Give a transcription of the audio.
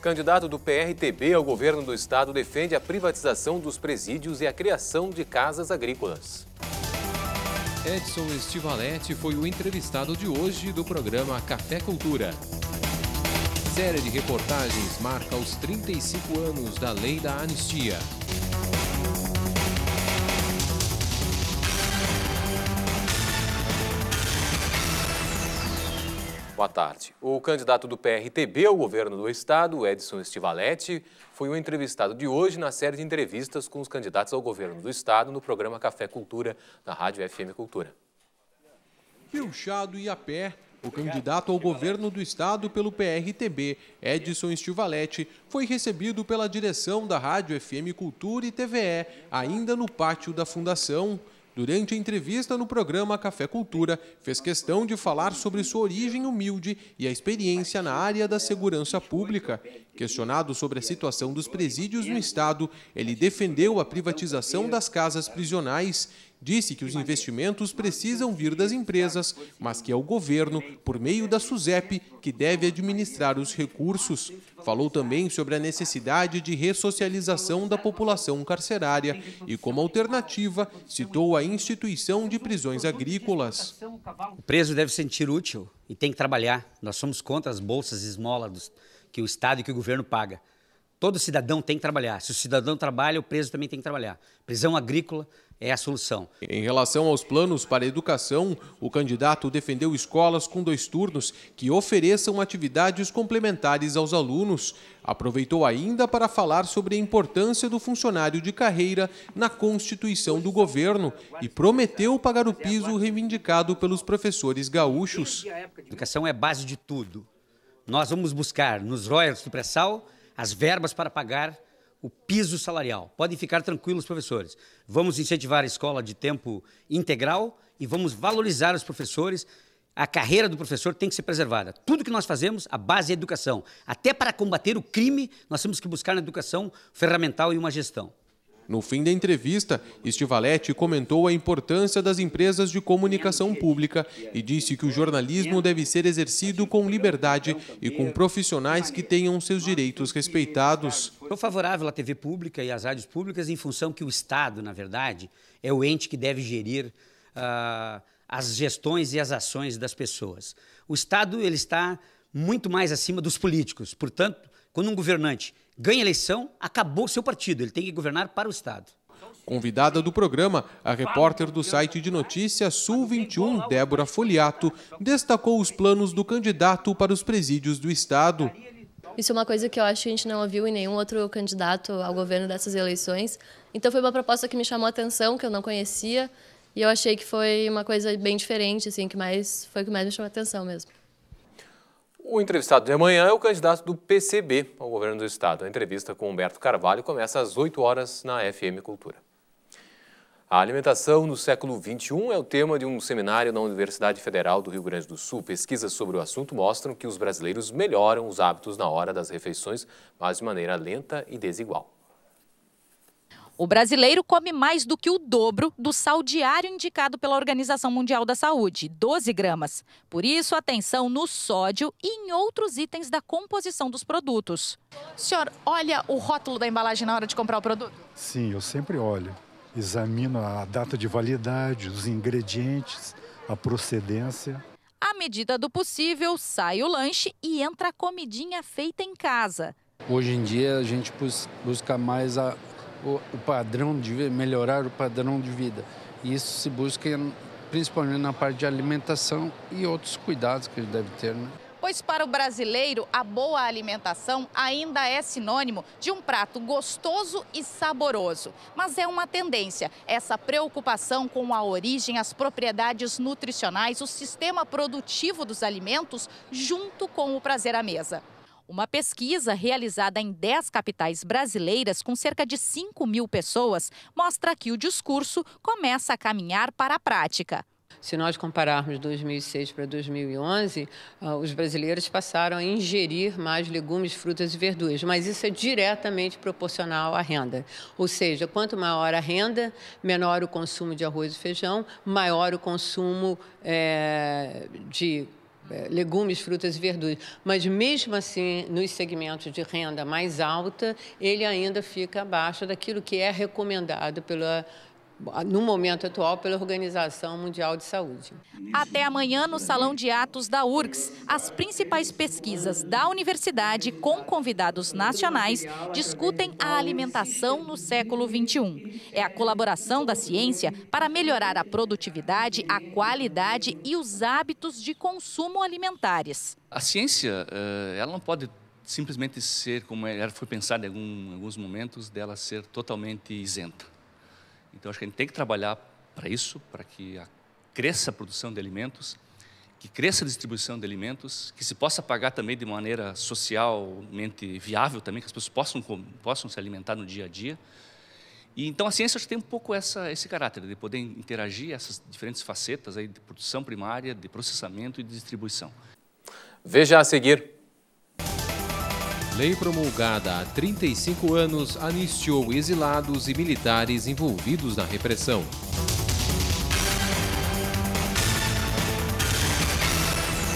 Candidato do PRTB ao governo do estado defende a privatização dos presídios e a criação de casas agrícolas. Edson Estivalete foi o entrevistado de hoje do programa Café Cultura. Série de reportagens marca os 35 anos da Lei da Anistia. Boa tarde. O candidato do PRTB ao governo do estado, Edson Estivalete, foi o entrevistado de hoje na série de entrevistas com os candidatos ao governo do estado no programa Café Cultura, na Rádio FM Cultura. Pilchado e a pé, o candidato ao governo do estado pelo PRTB, Edson Estivalete, foi recebido pela direção da Rádio FM Cultura e TVE, ainda no pátio da Fundação durante a entrevista no programa Café Cultura, fez questão de falar sobre sua origem humilde e a experiência na área da segurança pública. Questionado sobre a situação dos presídios no Estado, ele defendeu a privatização das casas prisionais Disse que os investimentos precisam vir das empresas, mas que é o governo, por meio da SUSEP, que deve administrar os recursos. Falou também sobre a necessidade de ressocialização da população carcerária e, como alternativa, citou a instituição de prisões agrícolas. O preso deve sentir útil e tem que trabalhar. Nós somos contra as bolsas esmolas que o Estado e que o governo paga. Todo cidadão tem que trabalhar. Se o cidadão trabalha, o preso também tem que trabalhar. Prisão agrícola, é a solução. Em relação aos planos para a educação, o candidato defendeu escolas com dois turnos que ofereçam atividades complementares aos alunos. Aproveitou ainda para falar sobre a importância do funcionário de carreira na constituição do governo e prometeu pagar o piso reivindicado pelos professores gaúchos. A educação é base de tudo. Nós vamos buscar nos royalties do pré-sal as verbas para pagar o piso salarial. Podem ficar tranquilos, professores. Vamos incentivar a escola de tempo integral e vamos valorizar os professores. A carreira do professor tem que ser preservada. Tudo que nós fazemos, a base é a educação. Até para combater o crime, nós temos que buscar na educação ferramental e uma gestão. No fim da entrevista, Stivaletti comentou a importância das empresas de comunicação pública e disse que o jornalismo deve ser exercido com liberdade e com profissionais que tenham seus direitos respeitados. Sou favorável à TV pública e às rádios públicas em função que o Estado, na verdade, é o ente que deve gerir uh, as gestões e as ações das pessoas. O Estado ele está muito mais acima dos políticos. Portanto, quando um governante ganha eleição, acabou o seu partido, ele tem que governar para o Estado. Convidada do programa, a repórter do site de notícias Sul 21, Débora Foliato, destacou os planos do candidato para os presídios do Estado. Isso é uma coisa que eu acho que a gente não ouviu em nenhum outro candidato ao governo dessas eleições. Então foi uma proposta que me chamou a atenção, que eu não conhecia, e eu achei que foi uma coisa bem diferente, assim, que mais foi o que mais me chamou a atenção mesmo. O entrevistado de amanhã é o candidato do PCB ao governo do estado. A entrevista com Humberto Carvalho começa às 8 horas na FM Cultura. A alimentação no século XXI é o tema de um seminário na Universidade Federal do Rio Grande do Sul. Pesquisas sobre o assunto mostram que os brasileiros melhoram os hábitos na hora das refeições, mas de maneira lenta e desigual. O brasileiro come mais do que o dobro do sal diário indicado pela Organização Mundial da Saúde, 12 gramas. Por isso, atenção no sódio e em outros itens da composição dos produtos. O senhor olha o rótulo da embalagem na hora de comprar o produto? Sim, eu sempre olho. Examino a data de validade, os ingredientes, a procedência. À medida do possível, sai o lanche e entra a comidinha feita em casa. Hoje em dia a gente busca mais a o, o padrão de vida, melhorar o padrão de vida. E isso se busca principalmente na parte de alimentação e outros cuidados que ele deve ter. Né? Pois para o brasileiro, a boa alimentação ainda é sinônimo de um prato gostoso e saboroso. Mas é uma tendência essa preocupação com a origem, as propriedades nutricionais, o sistema produtivo dos alimentos, junto com o prazer à mesa. Uma pesquisa realizada em 10 capitais brasileiras, com cerca de 5 mil pessoas, mostra que o discurso começa a caminhar para a prática. Se nós compararmos 2006 para 2011, ah, os brasileiros passaram a ingerir mais legumes, frutas e verduras, mas isso é diretamente proporcional à renda. Ou seja, quanto maior a renda, menor o consumo de arroz e feijão, maior o consumo é, de é, legumes, frutas e verduras. Mas mesmo assim, nos segmentos de renda mais alta, ele ainda fica abaixo daquilo que é recomendado pela no momento atual, pela Organização Mundial de Saúde. Até amanhã, no Salão de Atos da URGS, as principais pesquisas da universidade, com convidados nacionais, discutem a alimentação no século XXI. É a colaboração da ciência para melhorar a produtividade, a qualidade e os hábitos de consumo alimentares. A ciência, eh, ela não pode simplesmente ser como ela foi pensada em alguns momentos, dela ser totalmente isenta então, acho que a gente tem que trabalhar para isso, para que a, cresça a produção de alimentos, que cresça a distribuição de alimentos, que se possa pagar também de maneira socialmente viável também, que as pessoas possam, possam se alimentar no dia a dia. E, então, a ciência acho que tem um pouco essa, esse caráter de poder interagir essas diferentes facetas aí de produção primária, de processamento e de distribuição. Veja a seguir Lei promulgada há 35 anos anistiou exilados e militares envolvidos na repressão.